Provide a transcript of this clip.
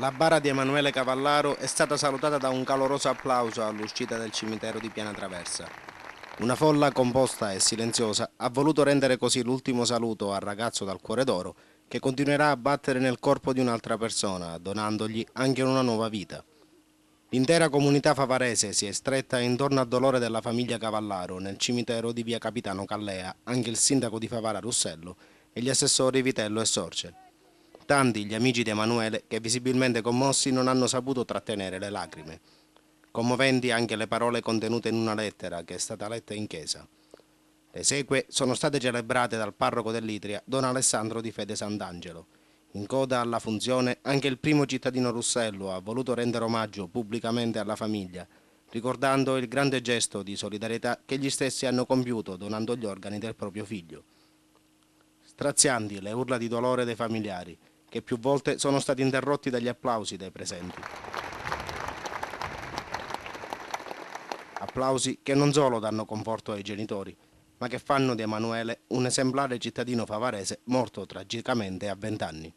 La bara di Emanuele Cavallaro è stata salutata da un caloroso applauso all'uscita del cimitero di Piana Traversa. Una folla composta e silenziosa ha voluto rendere così l'ultimo saluto al ragazzo dal cuore d'oro che continuerà a battere nel corpo di un'altra persona, donandogli anche una nuova vita. L'intera comunità favarese si è stretta intorno al dolore della famiglia Cavallaro nel cimitero di via Capitano Callea, anche il sindaco di Favara Russello e gli assessori Vitello e Sorcel. Tanti gli amici di Emanuele che visibilmente commossi non hanno saputo trattenere le lacrime. Commoventi anche le parole contenute in una lettera che è stata letta in chiesa. Le seque sono state celebrate dal parroco dell'Itria, don Alessandro di Fede Sant'Angelo. In coda alla funzione, anche il primo cittadino russello ha voluto rendere omaggio pubblicamente alla famiglia, ricordando il grande gesto di solidarietà che gli stessi hanno compiuto donando gli organi del proprio figlio. Strazianti le urla di dolore dei familiari, che più volte sono stati interrotti dagli applausi dei presenti. Applausi che non solo danno conforto ai genitori, ma che fanno di Emanuele un esemplare cittadino favarese morto tragicamente a vent'anni.